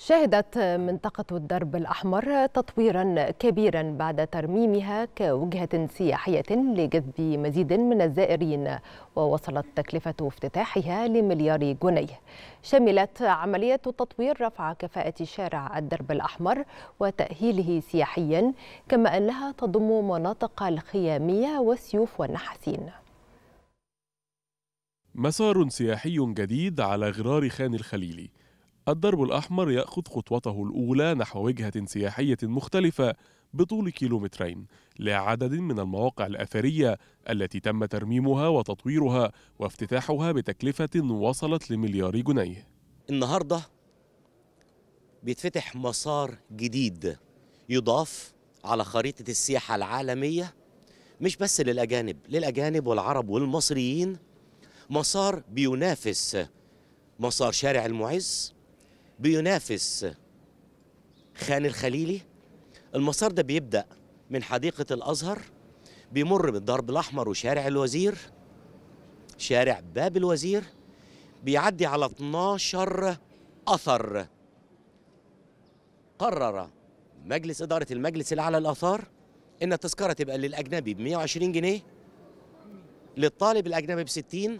شهدت منطقة الدرب الأحمر تطويرا كبيرا بعد ترميمها كوجهة سياحية لجذب مزيد من الزائرين ووصلت تكلفة افتتاحها لمليار جنيه شملت عملية التطوير رفع كفاءة شارع الدرب الأحمر وتأهيله سياحيا كما أنها تضم مناطق الخيامية والسيوف والنحاسين مسار سياحي جديد على غرار خان الخليلي الدرب الأحمر يأخذ خطوته الأولى نحو وجهة سياحية مختلفة بطول كيلومترين لعدد من المواقع الأثرية التي تم ترميمها وتطويرها وافتتاحها بتكلفة وصلت لمليار جنيه النهاردة بيتفتح مسار جديد يضاف على خريطة السياحة العالمية مش بس للأجانب للأجانب والعرب والمصريين مسار بينافس مسار شارع المعز بينافس خان الخليلي المسار ده بيبدأ من حديقة الأزهر بيمر بالضرب الأحمر وشارع الوزير شارع باب الوزير بيعدي على 12 أثر قرر مجلس إدارة المجلس الأعلى للآثار إن التذكرة تبقى للأجنبي ب 120 جنيه للطالب الأجنبي ب 60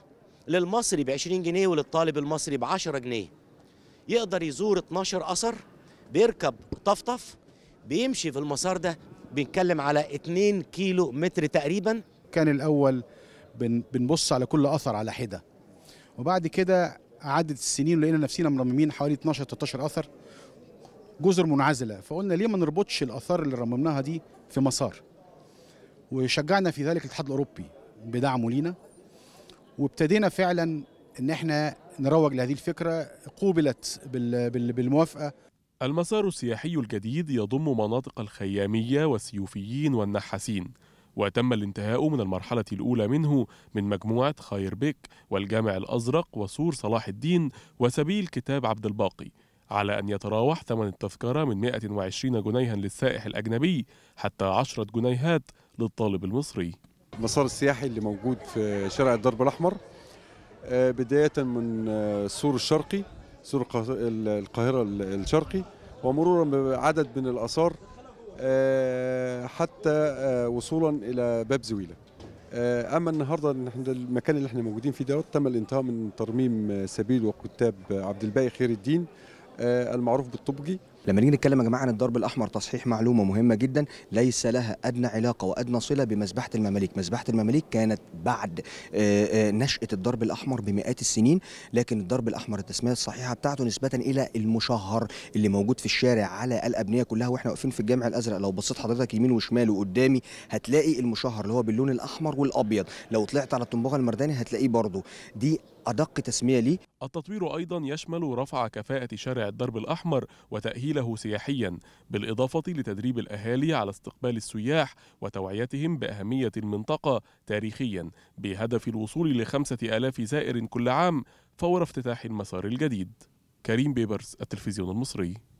للمصري ب 20 جنيه وللطالب المصري ب 10 جنيه يقدر يزور 12 قصر بيركب طفطف بيمشي في المسار ده بنتكلم على 2 كيلو متر تقريبا كان الأول بنبص على كل أثر على حدة وبعد كده عدت السنين ولقينا نفسنا مرممين حوالي 12 13 أثر جزر منعزلة فقلنا ليه ما نربطش الآثار اللي رممناها دي في مسار وشجعنا في ذلك الاتحاد الأوروبي بدعمه لينا وابتدينا فعلا ان احنا نروج لهذه الفكره قوبلت بالموافقه المسار السياحي الجديد يضم مناطق الخياميه والسيوفيين والنحاسين وتم الانتهاء من المرحلة الأولى منه من مجموعة خير بيك والجامع الأزرق وسور صلاح الدين وسبيل كتاب عبد الباقي على أن يتراوح ثمن التذكرة من 120 جنيها للسائح الأجنبي حتى 10 جنيهات للطالب المصري المسار السياحي اللي موجود في شارع الدرب الأحمر آه، بداية من السور آه، الشرقي سور القاهرة الشرقي ومرورا بعدد من الآثار آه، حتى وصولا إلى باب زويلة أما النهاردة المكان اللي احنا موجودين فيه دوت تم الانتهاء من ترميم سبيل وكتاب عبد الباقي خير الدين آه، المعروف بالطبجي لما نيجي نتكلم يا جماعه عن الضرب الاحمر تصحيح معلومه مهمه جدا ليس لها ادنى علاقه وادنى صله بمذبحه المماليك، مذبحه المماليك كانت بعد آه، آه، نشاه الضرب الاحمر بمئات السنين، لكن الضرب الاحمر التسميه الصحيحه بتاعته نسبه الى المشهر اللي موجود في الشارع على الابنيه كلها واحنا واقفين في الجامع الازرق، لو بصيت حضرتك يمين وشمال وقدامي هتلاقي المشهر اللي هو باللون الاحمر والابيض، لو طلعت على الطنبوغه المرداني هتلاقيه برضه، دي ادق تسميه ليه التطوير أيضا يشمل رفع كفاءة شارع الدرب الأحمر وتأهيله سياحيا بالإضافة لتدريب الأهالي على استقبال السياح وتوعيتهم بأهمية المنطقة تاريخيا بهدف الوصول لخمسة آلاف زائر كل عام فور افتتاح المسار الجديد كريم بيبرز التلفزيون المصري